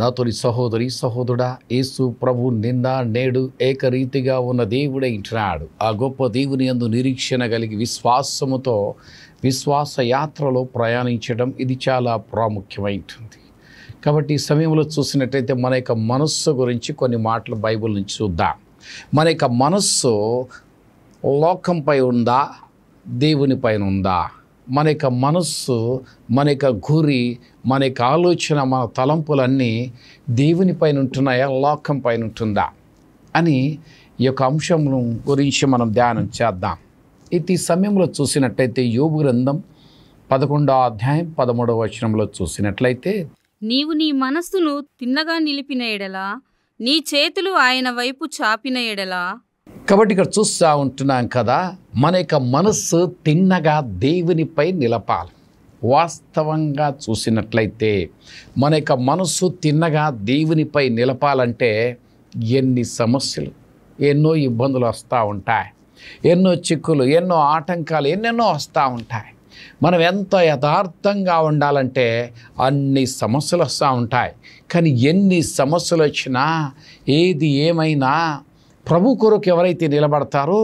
నా తొలి సహోదరి సహోదరుడా యేసు ప్రభు నిన్న నేడు ఏకరీతిగా ఉన్న దేవుడే ఇంటినాడు ఆ గొప్ప దేవుని అందు నిరీక్షణ కలిగి విశ్వాసముతో విశ్వాస యాత్రలో ప్రయాణించడం ఇది చాలా ప్రాముఖ్యమైంటుంది కాబట్టి ఈ సమయంలో చూసినట్టయితే మన యొక్క మనస్సు గురించి కొన్ని మాటలు బైబిల్ నుంచి చూద్దాం మన యొక్క మనస్సు లోకంపై ఉందా దేవునిపైన ఉందా మన యొక్క మనస్సు మన యొక్క గురి మన యొక్క ఆలోచన మన తలంపులన్నీ దేవుని పైన ఉంటున్నాయా లోకం పైన ఉంటుందా అని ఈ యొక్క అంశం గురించి మనం ధ్యానం చేద్దాం ఇది సమయంలో చూసినట్టయితే యోగు గ్రంథం పదకొండో అధ్యాయం పదమూడవ వచనంలో చూసినట్లయితే నీవు నీ మనస్సును తిన్నగా నిలిపిన ఎడలా నీ చేతులు ఆయన వైపు చాపిన ఎడలా కాబట్టి ఇక్కడ చూస్తూ ఉంటున్నాం కదా మన యొక్క మనస్సు తిన్నగా దేవునిపై నిలపాలి వాస్తవంగా చూసినట్లయితే మన యొక్క మనస్సు తిన్నగా దేవునిపై నిలపాలంటే ఎన్ని సమస్యలు ఎన్నో ఇబ్బందులు వస్తూ ఉంటాయి ఎన్నో చిక్కులు ఎన్నో ఆటంకాలు ఎన్నెన్నో వస్తూ ఉంటాయి మనం ఎంత యథార్థంగా ఉండాలంటే అన్ని సమస్యలు వస్తూ ఉంటాయి కానీ ఎన్ని సమస్యలు వచ్చినా ఏది ఏమైనా ప్రభు కొరకు ఎవరైతే నిలబడతారో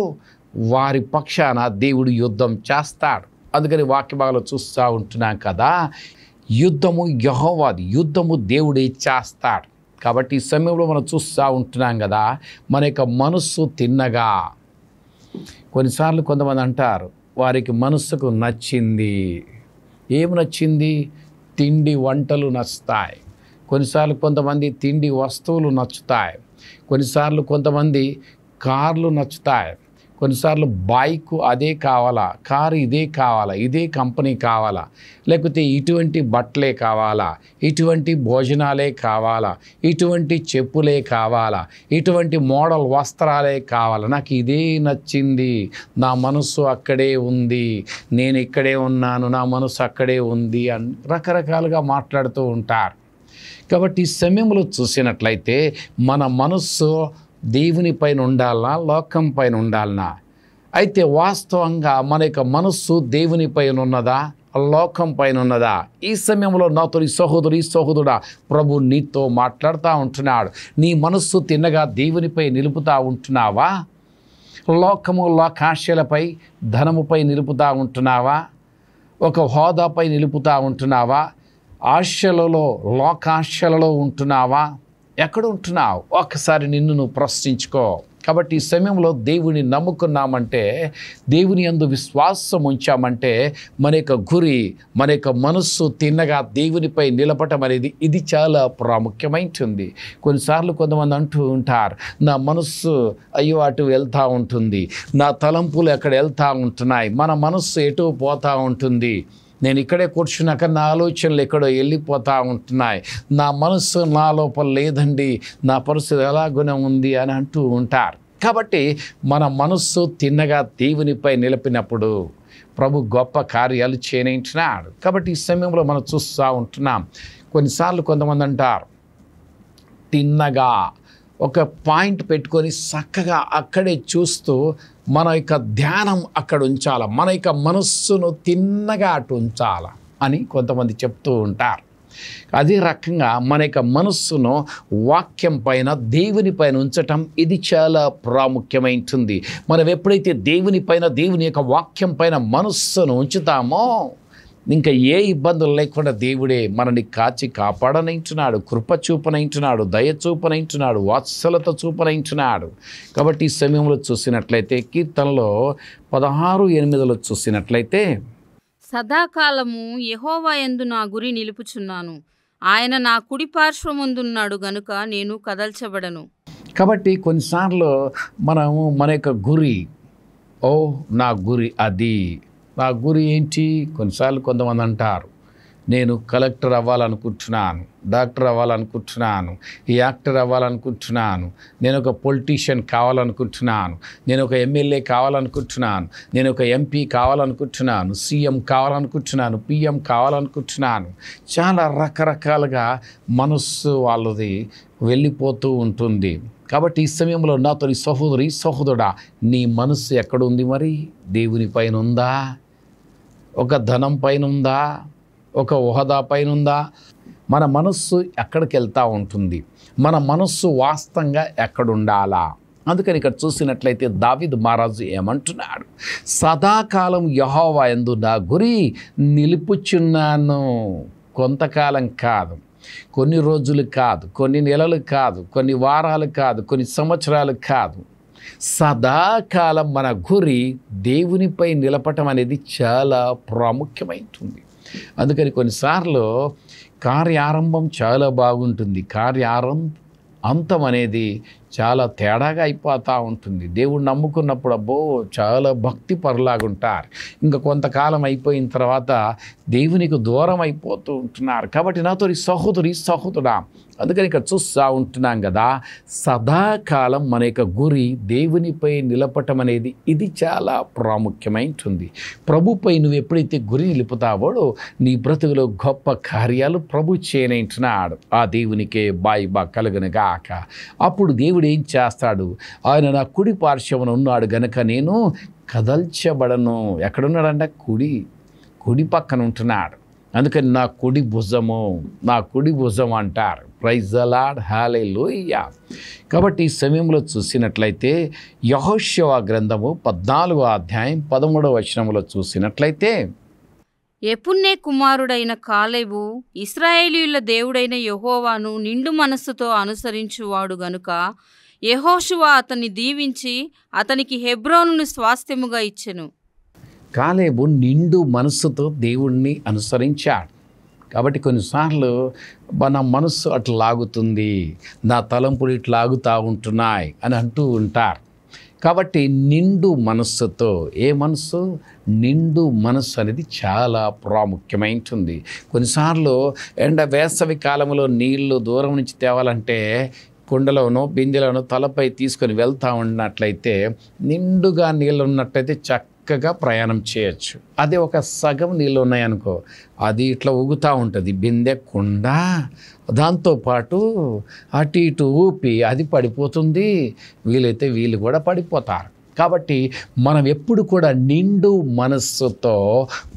వారి పక్షాన దేవుడు యుద్ధం చేస్తాడు అందుకని వాక్యభాగాలు చూస్తూ ఉంటున్నాం కదా యుద్ధము యహోవాది యుద్ధము దేవుడే చేస్తాడు కాబట్టి ఈ సమయంలో మనం చూస్తూ ఉంటున్నాం కదా మన యొక్క మనస్సు తిన్నగా కొన్నిసార్లు కొంతమంది అంటారు వారికి మనస్సుకు నచ్చింది ఏం నచ్చింది తిండి వంటలు నచ్చుతాయి కొన్నిసార్లు కొంతమంది తిండి వస్తువులు నచ్చుతాయి కొన్నిసార్లు కొంతమంది కార్లు నచ్చుతాయి కొన్నిసార్లు బైక్ అదే కావాలా కారు ఇదే కావాలా ఇదే కంపెనీ కావాలా లేకపోతే ఇటువంటి బట్టలే కావాలా ఇటువంటి భోజనాలే కావాలా ఇటువంటి చెప్పులే కావాలా ఇటువంటి మోడల్ వస్త్రాలే కావాలా నాకు ఇదే నచ్చింది నా మనసు అక్కడే ఉంది నేను ఇక్కడే ఉన్నాను నా మనసు అక్కడే ఉంది అని రకరకాలుగా మాట్లాడుతూ ఉంటారు కాబట్టి ఈ సమయంలో చూసినట్లయితే మన మనస్సు దేవుని పైన ఉండాలనా లోకం పైన ఉండాలనా అయితే వాస్తవంగా మన యొక్క మనస్సు దేవుని పైన ఉన్నదా లోకం పైన ఉన్నదా ఈ సమయంలో నాతో ఈ సహోదరు ఈ సహోదరుడా ప్రభు నీతో మాట్లాడుతూ ఉంటున్నాడు నీ మనస్సు తిన్నగా దేవునిపై నిలుపుతూ ఉంటున్నావా లోకము లోకాశలపై ధనముపై నిలుపుతూ ఉంటున్నావా ఒక హోదాపై నిలుపుతూ ఉంటున్నావా ఆశలలో లోకాశలలో ఉంటున్నావా ఎక్కడ ఉంటున్నావు ఒక్కసారి నిన్ను నువ్వు ప్రశ్నించుకో కాబట్టి ఈ సమయంలో దేవుని నమ్ముకున్నామంటే దేవుని ఎందు విశ్వాసం ఉంచామంటే మన యొక్క గురి మన యొక్క మనస్సు తిన్నగా దేవునిపై నిలబడటం అనేది ఇది చాలా ప్రాముఖ్యమైంటుంది కొన్నిసార్లు కొంతమంది అంటూ ఉంటారు నా మనస్సు అయ్యో అటు వెళ్తూ ఉంటుంది నా తలంపులు ఎక్కడ వెళ్తూ ఉంటున్నాయి మన మనస్సు ఎటు పోతూ ఉంటుంది నేను ఇక్కడే కూర్చున్నాక నా ఆలోచనలు ఎక్కడో వెళ్ళిపోతూ ఉంటున్నాయి నా మనసు నా లోపల లేదండి నా పరిస్థితి ఎలాగునే ఉంది అని అంటూ ఉంటారు కాబట్టి మన మనస్సు తిన్నగా దేవునిపై నిలిపినప్పుడు ప్రభు గొప్ప కార్యాలు చేయించినాడు కాబట్టి ఈ సమయంలో మనం చూస్తూ ఉంటున్నాం కొన్నిసార్లు కొంతమంది అంటారు తిన్నగా ఒక పాయింట్ పెట్టుకొని చక్కగా అక్కడే చూస్తూ మన యొక్క ధ్యానం అక్కడ ఉంచాల మన యొక్క మనస్సును తిన్నగా అటు ఉంచాల అని కొంతమంది చెప్తూ ఉంటారు అదే రకంగా మన యొక్క మనస్సును వాక్యం పైన దేవుని పైన ఉంచటం ఇది చాలా ప్రాముఖ్యమైంటుంది మనం ఎప్పుడైతే దేవుని పైన దేవుని యొక్క వాక్యం పైన మనస్సును ఉంచుతామో ఇంకా ఏ ఇబ్బందులు లేకుండా దేవుడే మనని కాచి కాపాడనయించున్నాడు కృప చూపనయించున్నాడు దయ చూపనయించున్నాడు వాత్సలత చూపనయించున్నాడు కాబట్టి ఈ సమయంలో చూసినట్లయితే కీర్తనలో పదహారు ఎనిమిదిలో చూసినట్లయితే సదాకాలము యహోవా ఎందు నా గురి నిలుపుచున్నాను ఆయన నా కుడి పార్శ్వముందున్నాడు గనుక నేను కదల్చబడను కాబట్టి కొన్నిసార్లు మనము మన యొక్క గురి ఓ నా గురి అది నా గురి ఏంటి కొన్నిసార్లు కొంతమంది అంటారు నేను కలెక్టర్ అవ్వాలనుకుంటున్నాను డాక్టర్ అవ్వాలనుకుంటున్నాను యాక్టర్ అవ్వాలనుకుంటున్నాను నేను ఒక పొలిటీషియన్ కావాలనుకుంటున్నాను నేను ఒక ఎమ్మెల్యే కావాలనుకుంటున్నాను నేను ఒక ఎంపీ కావాలనుకుంటున్నాను సీఎం కావాలనుకుంటున్నాను పిఎం కావాలనుకుంటున్నాను చాలా రకరకాలుగా మనస్సు వాళ్ళది వెళ్ళిపోతూ ఉంటుంది కాబట్టి ఈ సమయంలో నాతో సహోదరి సహోదరుడా నీ మనస్సు ఎక్కడుంది మరి దేవుని పైన ఉందా ఒక ధనం పైన ఉందా ఒక హోదా పైన ఉందా మన మనస్సు ఎక్కడికి వెళ్తూ ఉంటుంది మన మనస్సు వాస్తవంగా ఎక్కడుండాలా అందుకని ఇక్కడ చూసినట్లయితే దావిద్ మహారాజు ఏమంటున్నాడు సదాకాలం యహోవా ఎందు నా గురి నిలుపుచున్నాను కొంతకాలం కాదు కొన్ని రోజులు కాదు కొన్ని నెలలు కాదు కొన్ని వారాలు కాదు కొన్ని సంవత్సరాలు కాదు సదాకాలం మన గురి దేవునిపై నిలపటం అనేది చాలా ప్రాముఖ్యమైతుంది అందుకని కొన్నిసార్లు కార్యారంభం చాలా బాగుంటుంది కార్యారం అంతం అనేది చాలా తేడాగా అయిపోతూ ఉంటుంది దేవుడు నమ్ముకున్నప్పుడు అబ్బో చాలా భక్తి పరులాగుంటారు ఇంకా కొంతకాలం అయిపోయిన తర్వాత దేవునికి దూరం అయిపోతూ ఉంటున్నారు కాబట్టి నాతో ఈ సహోదరు ఈ సహోదరా అందుకని ఇక్కడ చూస్తూ ఉంటున్నాం కదా సదాకాలం మన యొక్క గురి దేవునిపై నిలపటం అనేది ఇది చాలా ప్రాముఖ్యమైంటుంది ప్రభుపై నువ్వు ఎప్పుడైతే గురి నిలుపుతావో నీ బ్రతుకులో గొప్ప కార్యాలు ప్రభు చేయనంటున్నాడు ఆ దేవునికే బా కలుగునగాక అప్పుడు దేవుడు దేవుడు ఏం చేస్తాడు ఆయన నా కుడి పార్శ్వమున ఉన్నాడు గనక నేను కదల్చబడను ఎక్కడున్నాడంట కుడి కుడి పక్కన ఉంటున్నాడు అందుకని నా కుడి భుజము నా కుడి భుజం అంటారు ప్రైజ్ అలాడ్ హాలే లోయ కాబట్టి ఈ సమయంలో చూసినట్లయితే యహోశవ గ్రంథము పద్నాలుగో అధ్యాయం పదమూడవ వచనంలో చూసినట్లయితే ఎపున్నే కుమారుడైన కాలేబు ఇస్రాయేలీల దేవుడైన యహోవాను నిండు మనస్సుతో అనుసరించువాడు గనుక యహోషువా అతన్ని దీవించి అతనికి హెబ్రోను స్వాస్థ్యముగా ఇచ్చెను కాలేబు నిండు మనస్సుతో దేవుణ్ణి అనుసరించాడు కాబట్టి కొన్నిసార్లు మన మనస్సు అటు లాగుతుంది నా తలంపుడు ఇటు లాగుతూ ఉంటున్నాయి అని అంటూ ఉంటారు కాబట్టి నిండు మనస్సుతో ఏ మనస్సు నిండు మనస్సు అనేది చాలా ప్రాముఖ్యమైంటుంది కొన్నిసార్లు ఎండ వేసవి కాలంలో నీళ్లు దూరం నుంచి తేవాలంటే కుండలోనో బిందెలోనో తలపై తీసుకొని వెళ్తూ ఉన్నట్లయితే నిండుగా నీళ్ళు ఉన్నట్లయితే చక్క చక్కగా ప్రయాణం చేయొచ్చు అదే ఒక సగం నీళ్ళు ఉన్నాయనుకో అది ఇట్లా ఊగుతూ ఉంటుంది బిందెక్కుండా దాంతోపాటు అటు ఇటు ఊపి అది పడిపోతుంది వీలైతే వీళ్ళు కూడా పడిపోతారు కాబట్టి మనం ఎప్పుడు కూడా నిండు మనస్సుతో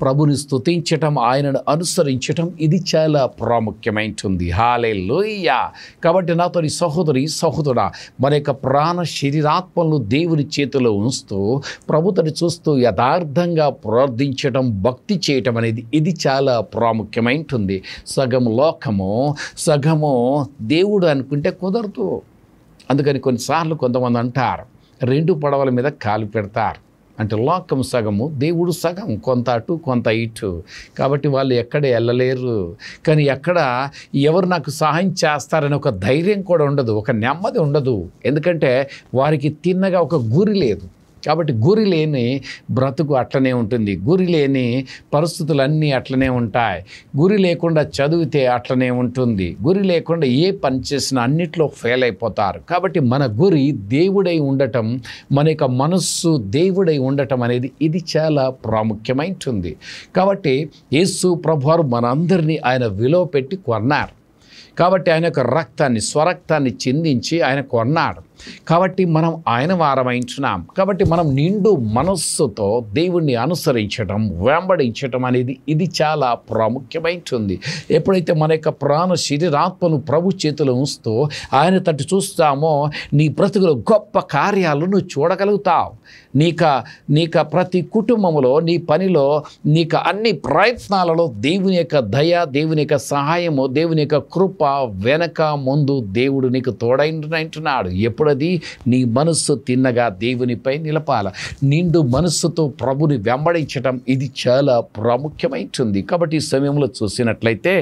ప్రభుని స్థుతించటం ఆయనను అనుసరించటం ఇది చాలా ప్రాముఖ్యమైంటుంది హాలే లోయ్యా కాబట్టి నాతో సహోదరి సహోదర మన యొక్క ప్రాణ శరీరాత్మలను దేవుని చేతిలో ఉంచుతూ ప్రభుతని చూస్తూ యథార్థంగా ప్రార్థించటం భక్తి చేయటం అనేది ఇది చాలా ప్రాముఖ్యమైంటుంది సగం లోకము సగము దేవుడు అనుకుంటే కుదరదు అందుకని కొన్నిసార్లు కొంతమంది అంటారు రెండు పడవల మీద కాలు పెడతారు అంటే లోకం సగము దేవుడు సగం కొంత అటు కొంత ఇటు కాబట్టి వాళ్ళు ఎక్కడ వెళ్ళలేరు కానీ ఎక్కడ ఎవరు నాకు సహాయం చేస్తారని ఒక ధైర్యం కూడా ఉండదు ఒక నెమ్మది ఉండదు ఎందుకంటే వారికి తిన్నగా ఒక గురి లేదు కాబట్టి గురి లేని బ్రతుకు అట్లనే ఉంటుంది గురి లేని పరిస్థితులు అన్నీ అట్లనే ఉంటాయి గురి లేకుండా చదివితే అట్లనే ఉంటుంది గురి లేకుండా ఏ పని చేసినా అన్నిట్లో ఫెయిల్ అయిపోతారు కాబట్టి మన గురి దేవుడై ఉండటం మన యొక్క మనస్సు దేవుడై ఉండటం అనేది ఇది చాలా ప్రాముఖ్యమైంటుంది కాబట్టి యేసు ప్రభువారు మనందరినీ ఆయన విలువ పెట్టి కొన్నారు కాబట్టి ఆయన యొక్క రక్తాన్ని స్వరక్తాన్ని చిందించి ఆయన కొన్నాడు కాబట్టి మనం ఆయన వారమైంచున్నాం కాబట్టి మనం నిండు మనస్సుతో దేవుణ్ణి అనుసరించడం వెంబడించడం అనేది ఇది చాలా ప్రాముఖ్యమైంటుంది ఎప్పుడైతే మన యొక్క ప్రాణ శరీరాత్మను ప్రభు చేతిలో ఉంచుతూ ఆయన తట్టు చూస్తామో నీ బ్రతుకులో గొప్ప కార్యాలు నువ్వు చూడగలుగుతావు నీక నీక ప్రతి కుటుంబంలో నీ పనిలో నీక అన్ని ప్రయత్నాలలో దేవుని యొక్క దయ దేవుని యొక్క సహాయము దేవుని యొక్క కృప వెనక ముందు దేవుడు నీకు తోడైంటున్నాడు ఎప్పుడు మూడవది నీ మనస్సు తిన్నగా దేవునిపై నిలపాల నిండు మనస్సుతో ప్రభుని వెంబడించటం ఇది చాలా ప్రాముఖ్యమైంటుంది కాబట్టి ఈ సమయంలో చూసినట్లయితే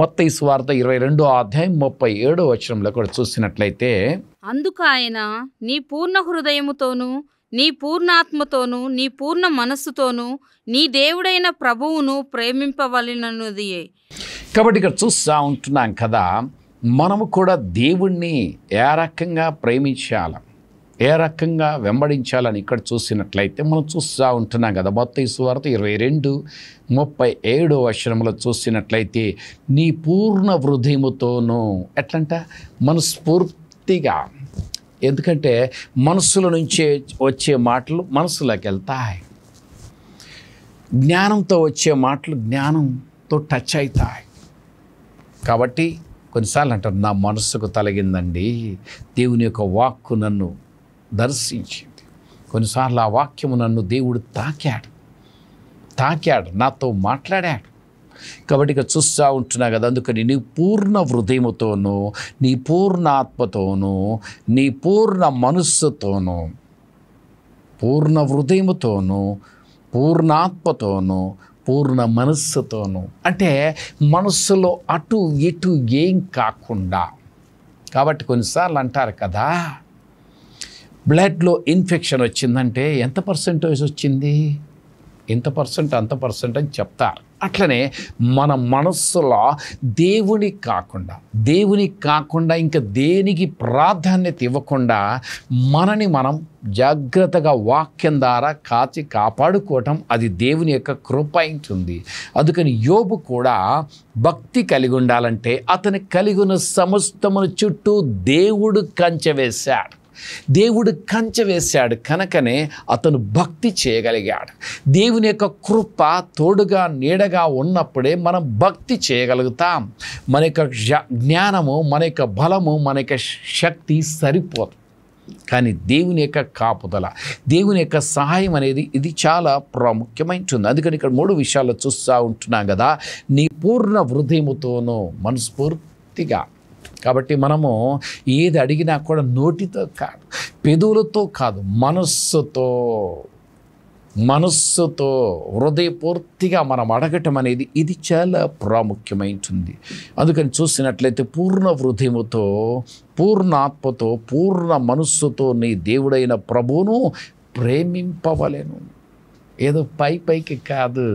మొత్త ఈ స్వార్థ ఇరవై రెండో అధ్యాయం ముప్పై ఏడో వచనంలో కూడా చూసినట్లయితే అందుకు ఆయన నీ పూర్ణ హృదయముతోనూ నీ పూర్ణాత్మతోనూ నీ పూర్ణ మనస్సుతోనూ నీ దేవుడైన ప్రభువును ప్రేమింపవలనది కాబట్టి ఇక్కడ చూస్తూ ఉంటున్నాం కదా మనము కూడా దేవుణ్ణి ఏ రకంగా ప్రేమించాలి ఏ రకంగా వెంబడించాలని ఇక్కడ చూసినట్లయితే మనం చూస్తూ ఉంటున్నాం కదా మొత్త వార్త ఇరవై రెండు ముప్పై ఏడో అక్షరంలో చూసినట్లయితే నీ పూర్ణ హృదయముతోనూ ఎట్లంట మనస్ఫూర్తిగా ఎందుకంటే మనసుల నుంచే వచ్చే మాటలు మనసులోకి వెళ్తాయి జ్ఞానంతో వచ్చే మాటలు జ్ఞానంతో టచ్ అవుతాయి కాబట్టి కొన్నిసార్లు అంటారు నా మనస్సుకు తలగిందండి దేవుని యొక్క వాక్కు నన్ను దర్శించింది కొన్నిసార్లు ఆ వాక్యము నన్ను దేవుడు తాకాడు తాకాడు నాతో మాట్లాడాడు కాబట్టి ఇక చూస్తూ ఉంటున్నా కదా అందుకని నీ పూర్ణ హృదయముతోనూ నీ పూర్ణ ఆత్మతోనూ నీ పూర్ణ మనస్సుతోనూ పూర్ణ హృదయముతోనూ పూర్ణాత్మతోనూ పూర్ణ మనస్సుతోనూ అంటే మనస్సులో అటు ఇటు ఏం కాకుండా కాబట్టి కొన్నిసార్లు అంటారు కదా బ్లడ్లో ఇన్ఫెక్షన్ వచ్చిందంటే ఎంత పర్సెంటేజ్ వచ్చింది ఇంత పర్సెంట్ అంత పర్సెంట్ అని చెప్తారు అట్లనే మన మనస్సులో దేవుని కాకుండా దేవుని కాకుండా ఇంకా దేనికి ప్రాధాన్యత ఇవ్వకుండా మనని మనం జాగ్రత్తగా వాక్యం ద్వారా కాచి కాపాడుకోవటం అది దేవుని యొక్క కృప అందుకని యోబు కూడా భక్తి కలిగి ఉండాలంటే అతను కలిగిన సమస్తమును చుట్టూ దేవుడు కంచె వేశాడు దేవుడు కంచె వేశాడు కనుకనే అతను భక్తి చేయగలిగాడు దేవుని యొక్క కృప తోడుగా నీడగా ఉన్నప్పుడే మనం భక్తి చేయగలుగుతాం మన యొక్క జ్ఞానము మన యొక్క బలము మన యొక్క శక్తి సరిపోదు కానీ దేవుని యొక్క కాపుదల దేవుని యొక్క సహాయం అనేది ఇది చాలా ప్రాముఖ్యమైనటుంది అందుకని ఇక్కడ మూడు విషయాలు చూస్తూ ఉంటున్నాం కదా నీ పూర్ణ హృదయముతోనూ మనస్ఫూర్తిగా కాబట్టి మనము ఏది అడిగినా కూడా నోటితో కాదు పెదవులతో కాదు మనస్సుతో మనస్సుతో హృదయపూర్తిగా మనం అడగటం అనేది ఇది చాలా ప్రాముఖ్యమైంటుంది అందుకని చూసినట్లయితే పూర్ణ హృదయముతో పూర్ణ ఆత్మతో పూర్ణ మనస్సుతో నీ దేవుడైన ప్రభువును ప్రేమింపవలేను ఏదో పై పైకి కాదు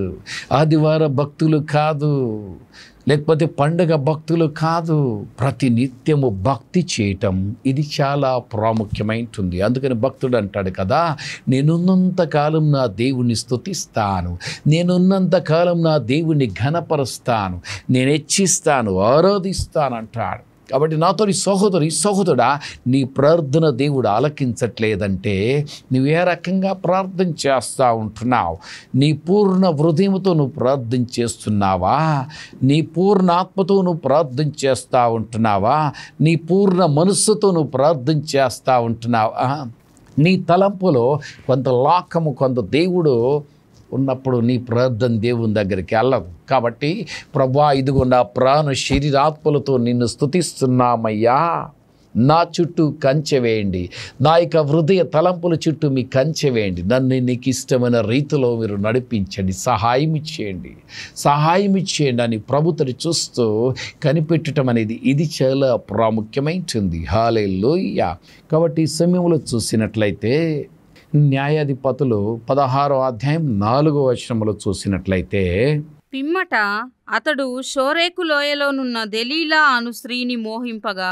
ఆదివార భక్తులు కాదు లేకపోతే పండుగ భక్తులు కాదు ప్రతి నిత్యము భక్తి చేయటం ఇది చాలా ప్రాముఖ్యమైంటుంది అందుకని భక్తుడు అంటాడు కదా నేనున్నంతకాలం నా దేవుణ్ణి స్థుతిస్తాను నేనున్నంతకాలం నా దేవుణ్ణి ఘనపరుస్తాను నేను హెచ్చిస్తాను ఆరాధిస్తాను అంటాడు కాబట్టి నాతో ఈ సహోదరు ఈ సహోదరుడా నీ ప్రార్థన దేవుడు ఆలకించట్లేదంటే నువ్వు ఏ రకంగా ప్రార్థన చేస్తూ ఉంటున్నావు నీ పూర్ణ హృదయంతో నువ్వు ప్రార్థన చేస్తున్నావా నీ పూర్ణ ఆత్మతో నువ్వు ప్రార్థన చేస్తూ ఉంటున్నావా నీ పూర్ణ మనస్సుతో నువ్వు ప్రార్థన చేస్తూ ఉంటున్నావా నీ తలంపులో కొంత లోకము కొంత దేవుడు ఉన్నప్పుడు నీ ప్రార్థన దేవుని దగ్గరికి వెళ్ళదు కాబట్టి ప్రభా ఇదిగో నా ప్రాణ శరీరాత్మలతో నిన్ను స్థుతిస్తున్నామయ్యా నా చుట్టూ కంచె వేయండి నా యొక్క హృదయ తలంపుల చుట్టూ మీ కంచె వేయండి నన్ను నీకు ఇష్టమైన రీతిలో మీరు నడిపించండి సహాయం ఇచ్చేయండి సహాయం ఇచ్చేయండి అని ప్రభుతని చూస్తూ కనిపెట్టడం అనేది ఇది చాలా ప్రాముఖ్యమైంటుంది హాలే లోయ కాబట్టి ఈ సమయంలో చూసినట్లయితే న్యాయాధిపతులు పదహారో అధ్యాయం నాలుగో వచనంలో చూసినట్లయితే పిమ్మట అతడు షోరేకు లోయలోనున్న దెలీలా అను స్త్రీని మోహింపగా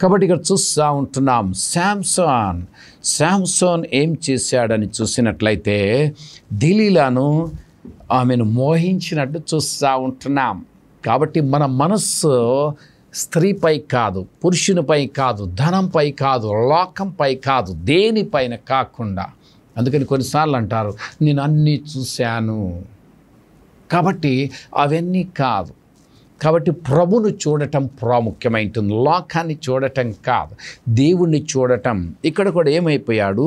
కాబట్టి ఇక్కడ చూస్తూ ఉంటున్నాం శాంసాన్ శాంసోన్ ఏం చేశాడని చూసినట్లయితే దిలీలాను ఆమెను మోహించినట్టు చూస్తూ ఉంటున్నాం కాబట్టి మన మనస్సు స్త్రీపై కాదు పురుషునిపై కాదు ధనంపై కాదు లోకంపై కాదు దేనిపైన కాకుండా అందుకని కొన్నిసార్లు అంటారు నేను అన్నీ చూశాను కాబట్టి అవన్నీ కాదు కాబట్టి ప్రభును చూడటం ప్రాముఖ్యమైంటుంది లోకాన్ని చూడటం కాదు దేవుణ్ణి చూడటం ఇక్కడ కూడా ఏమైపోయాడు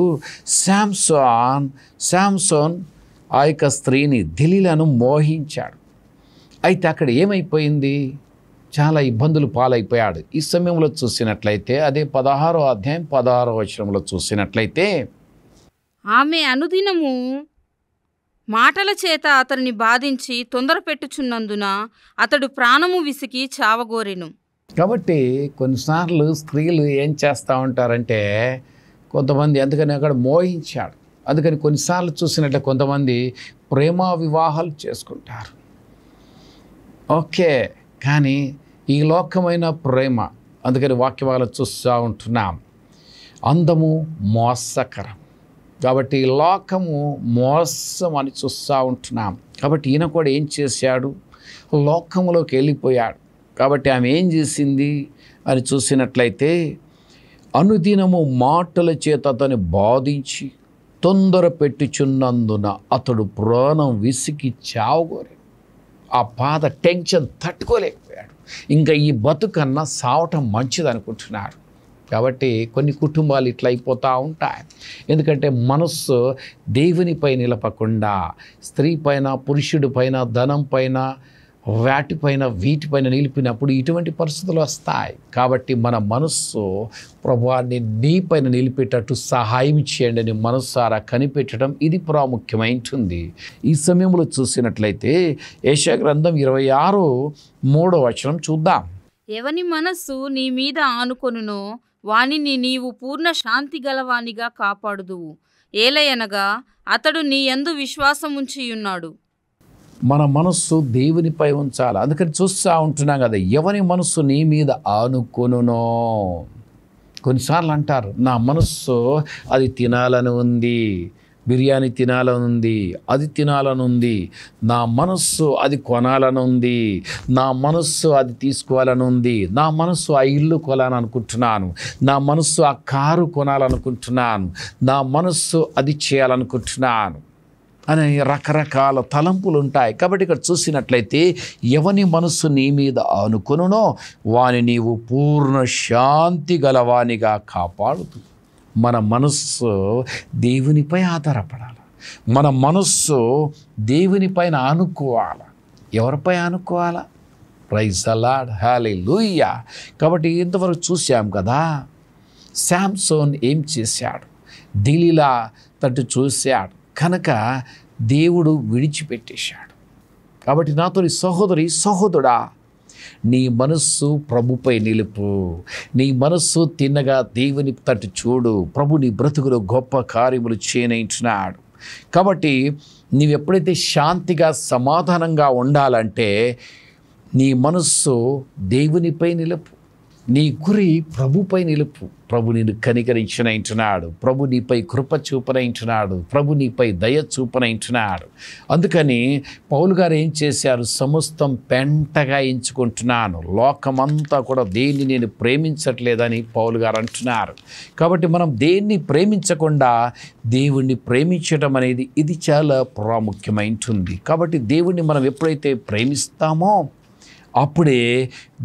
శాంసోన్ శాంసోన్ ఆ యొక్క స్త్రీని దిలీలను మోహించాడు అయితే అక్కడ ఏమైపోయింది చాలా ఇబ్బందులు పాలైపోయాడు ఈ సమయంలో చూసినట్లయితే అదే పదహారో అధ్యాయం పదహారో వచనంలో చూసినట్లయితే ఆమె అనుదినము మాటల చేత అతన్ని బాధించి తొందర పెట్టుచున్నందున అతడు ప్రాణము విసికి చావగోరెను కాబట్టి కొన్నిసార్లు స్త్రీలు ఏం చేస్తూ ఉంటారంటే కొంతమంది అందుకని అక్కడ మోహించాడు అందుకని కొన్నిసార్లు చూసినట్లే కొంతమంది ప్రేమ వివాహాలు చేసుకుంటారు ఓకే కానీ ఈ లోకమైన ప్రేమ అందుకని వాక్యవాలు చూస్తూ ఉంటున్నాం అందము మోసకరం కాబట్టి లోకము మోసం అని చూస్తూ ఉంటున్నాం కాబట్టి ఈయన కూడా ఏం చేశాడు లోకంలోకి వెళ్ళిపోయాడు కాబట్టి ఆమె ఏం చేసింది అని చూసినట్లయితే అనుదినము మాటల చేత అతని బాధించి తొందర పెట్టుచున్నందున అతడు ప్రాణం విసికి చావగోరే ఆ బాధ టెన్షన్ తట్టుకోలేకపోయాడు ఇంకా ఈ బతుకన్నా సావటం మంచిది అనుకుంటున్నాడు కాబట్టి కొన్ని కుటుంబాలు ఇట్లా అయిపోతూ ఉంటాయి ఎందుకంటే మనస్సు దేవునిపై నిలపకుండా స్త్రీ పైన పురుషుడి పైన ధనం పైన వాటిపైన వీటిపైన నిలిపినప్పుడు ఇటువంటి పరిస్థితులు వస్తాయి కాబట్టి మన మనస్సు ప్రభువాన్ని నీ పైన నిలిపేటట్టు సహాయం చేయండి అని మనస్సారా కనిపెట్టడం ఇది ప్రాముఖ్యమైంటుంది ఈ సమయంలో చూసినట్లయితే ఏషియా గ్రంథం ఇరవై ఆరు మూడో వచనం చూద్దాం ఎవని మనస్సు నీ మీద ఆనుకొనునో వాణిని నీవు పూర్ణ శాంతి గలవాణిగా కాపాడుదువు ఏలయనగా అతడు నీ ఎందు విశ్వాసముంచియున్నాడు మన మనస్సు దేవునిపై ఉంచాలి అందుకని చూస్తూ ఉంటున్నాం కదా ఎవరి మనస్సు నీ మీద ఆనుకొనునో కొన్నిసార్లు అంటారు నా మనస్సు అది తినాలని ఉంది బిర్యానీ తినాలని ఉంది అది తినాలని ఉంది నా మనస్సు అది కొనాలని ఉంది నా మనస్సు అది తీసుకోవాలని ఉంది నా మనస్సు ఆ ఇల్లు కొనాలనుకుంటున్నాను నా మనస్సు ఆ కారు కొనాలనుకుంటున్నాను నా మనస్సు అది చేయాలనుకుంటున్నాను అనే రకరకాల తలంపులు ఉంటాయి కాబట్టి ఇక్కడ చూసినట్లయితే ఎవని మనస్సు నీ మీద అనుకునునో వాని నీవు పూర్ణ శాంతి గలవానిగా కాపాడుతు మన మనస్సు దేవునిపై ఆధారపడాలి మన మనస్సు దేవునిపైన అనుకోవాలి ఎవరిపై అనుకోవాలా ప్రైజ్ అలాడ్ హ్యాలీ లూయా కాబట్టి ఇంతవరకు చూసాం కదా శాంసోన్ ఏం చేశాడు దిలీలా తట్టు చూశాడు కనుక దేవుడు విడిచిపెట్టేశాడు కాబట్టి నాతో సహోదరి సహోదరుడా నీ మనస్సు ప్రభుపై నిలుపు నీ మనస్సు తిన్నగా దేవుని తట్టు చూడు ప్రభు నీ బ్రతుకులో గొప్ప కార్యములు చేనయించినాడు కాబట్టి నీవు ఎప్పుడైతే శాంతిగా సమాధానంగా ఉండాలంటే నీ మనస్సు దేవునిపై నిలుపు నీ గురి ప్రభుపై నిలుపు ప్రభు కనికరించిన కనికరించినయించున్నాడు ప్రభు నీపై కృప చూపనయించున్నాడు ప్రభు నీపై దయ చూపనయించున్నాడు అందుకని పౌలు గారు ఏం చేశారు సమస్తం పెంటగా ఎంచుకుంటున్నాను లోకమంతా కూడా దేన్ని నేను ప్రేమించట్లేదని పౌలు గారు అంటున్నారు కాబట్టి మనం దేన్ని ప్రేమించకుండా దేవుణ్ణి ప్రేమించడం అనేది ఇది చాలా ప్రాముఖ్యమైంటుంది కాబట్టి దేవుణ్ణి మనం ఎప్పుడైతే ప్రేమిస్తామో అప్పుడే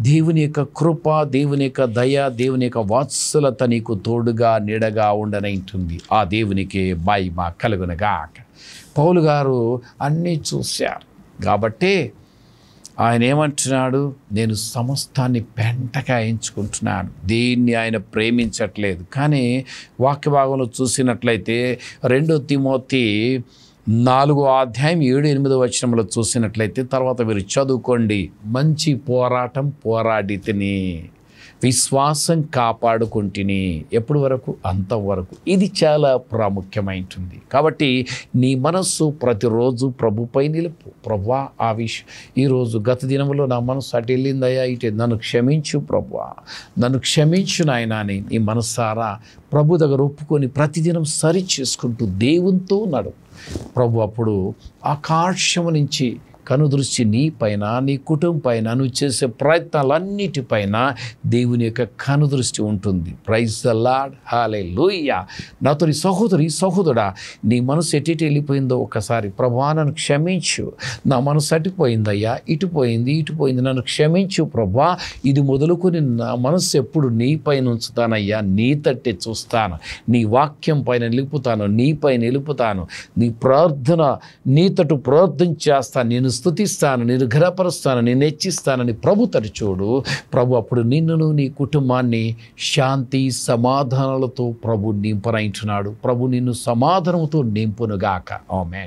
దేవుని యొక్క కృప దేవుని యొక్క దయ దేవుని యొక్క వాత్సలత నీకు తోడుగా నీడగా ఉండనైంటుంది ఆ దేవునికి మహిమ కలుగునగా పౌలు గారు అన్నీ చూశారు కాబట్టి ఆయన ఏమంటున్నాడు నేను సమస్తాన్ని పెంటగా ఎంచుకుంటున్నాను దీన్ని ఆయన ప్రేమించట్లేదు కానీ వాక్య భాగంలో చూసినట్లయితే రెండో తిమోతి నాలుగో అధ్యాయం ఏడు ఎనిమిదో వచనంలో చూసినట్లయితే తర్వాత మీరు చదువుకోండి మంచి పోరాటం పోరాడితిని విశ్వాసం కాపాడుకుంటుని ఎప్పటి వరకు అంతవరకు ఇది చాలా ప్రాముఖ్యమైంటుంది కాబట్టి నీ మనస్సు ప్రతిరోజు ప్రభుపై నిలుపు ప్రభా ఆ విష ఈరోజు గత దినంలో నా మనస్సు అటు వెళ్ళిందయ్యా ఇటు నన్ను క్షమించు ప్రభు నన్ను క్షమించు నాయన అని నీ మనస్సారా ప్రభు దగ్గర ఒప్పుకొని ప్రతిదినం సరి చేసుకుంటూ దేవునితో నడు ప్రభు అప్పుడు ఆకాశము నుంచి కనుదృష్టి నీ పైన నీ కుటుంబం పైన నువ్వు చేసే ప్రయత్నాలన్నిటిపైన దేవుని యొక్క కనుదృష్టి ఉంటుంది ప్రైజ్ ద లాడ్ హాలే లూయ నాతో సహోదరి సహోదరుడా నీ మనసు ఎటు వెళ్ళిపోయిందో ఒకసారి ప్రభా నన్ను క్షమించు నా మనసు అటుపోయిందయ్యా ఇటు పోయింది ఇటు పోయింది నన్ను క్షమించు ప్రభా ఇది మొదలుకొని నా మనసు ఎప్పుడు నీ పైన ఉంచుతానయ్యా నీ తట్టే చూస్తాను నీ వాక్యం పైన నిలుపుతాను నీ పైన నిలుపుతాను నీ ప్రార్థన నీ తట్టు ప్రార్థన చేస్తాను నేను స్థుతిస్తాను నేను ఘనపరుస్తాను నేను హెచ్చిస్తానని ప్రభు తరచూడు ప్రభు అప్పుడు నిన్నును నీ కుటుంబాన్ని శాంతి సమాధానాలతో ప్రభు నింపరాయించున్నాడు ప్రభు నిన్ను సమాధానంతో నింపునుగాక ఆమె